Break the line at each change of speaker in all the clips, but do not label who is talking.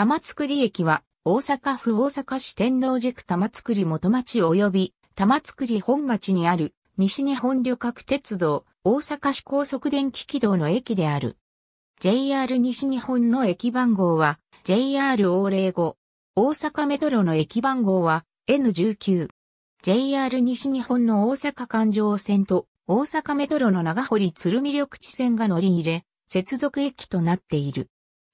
玉造駅は、大阪府大阪市天王寺区玉造元町及び、玉造本町にある、西日本旅客鉄道、大阪市高速電気軌道の駅である。JR 西日本の駅番号は、JR 大0後。大阪メトロの駅番号は、N19。JR 西日本の大阪環状線と、大阪メトロの長堀鶴見緑地線が乗り入れ、接続駅となっている。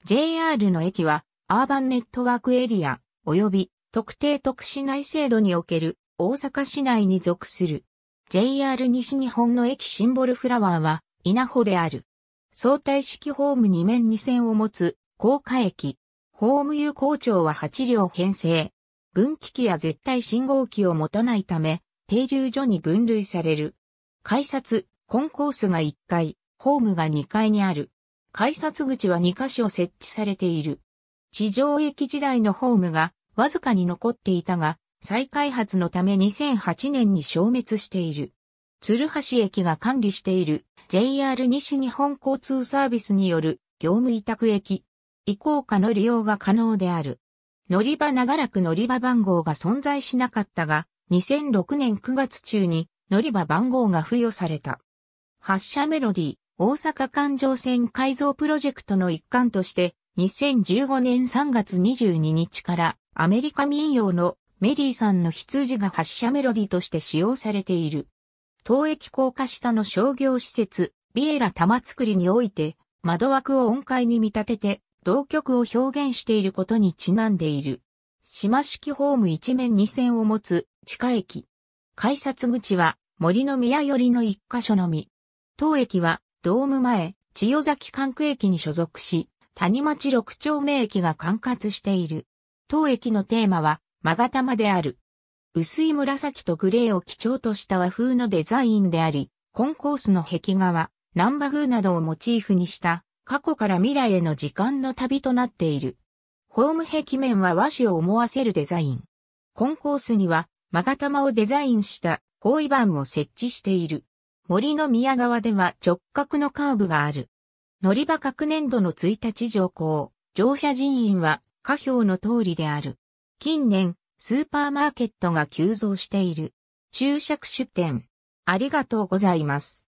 JR の駅は、アーバンネットワークエリア、及び特定特市内制度における大阪市内に属する JR 西日本の駅シンボルフラワーは稲穂である。相対式ホーム2面2線を持つ高架駅。ホーム有効長は8両編成。分岐器や絶対信号機を持たないため、停留所に分類される。改札、コンコースが1階、ホームが2階にある。改札口は2箇所設置されている。地上駅時代のホームがわずかに残っていたが、再開発のため2008年に消滅している。鶴橋駅が管理している JR 西日本交通サービスによる業務委託駅以降下の利用が可能である。乗り場長らく乗り場番号が存在しなかったが、2006年9月中に乗り場番号が付与された。発車メロディ、大阪環状線改造プロジェクトの一環として、2015年3月22日からアメリカ民謡のメリーさんの羊が発射メロディとして使用されている。当駅高架下の商業施設、ビエラ玉作りにおいて、窓枠を音階に見立てて、同曲を表現していることにちなんでいる。島式ホーム一面二線を持つ地下駅。改札口は森の宮寄りの一箇所のみ。当駅はドーム前、千代崎管区駅に所属し、谷町六丁目駅が管轄している。当駅のテーマは、マがたまである。薄い紫とグレーを基調とした和風のデザインであり、コンコースの壁画は、南グーなどをモチーフにした、過去から未来への時間の旅となっている。ホーム壁面は和紙を思わせるデザイン。コンコースには、マがたまをデザインした行為板を設置している。森の宮川では直角のカーブがある。乗り場各年度の1日乗降、乗車人員は下表の通りである。近年、スーパーマーケットが急増している。注釈出店。ありがとうございます。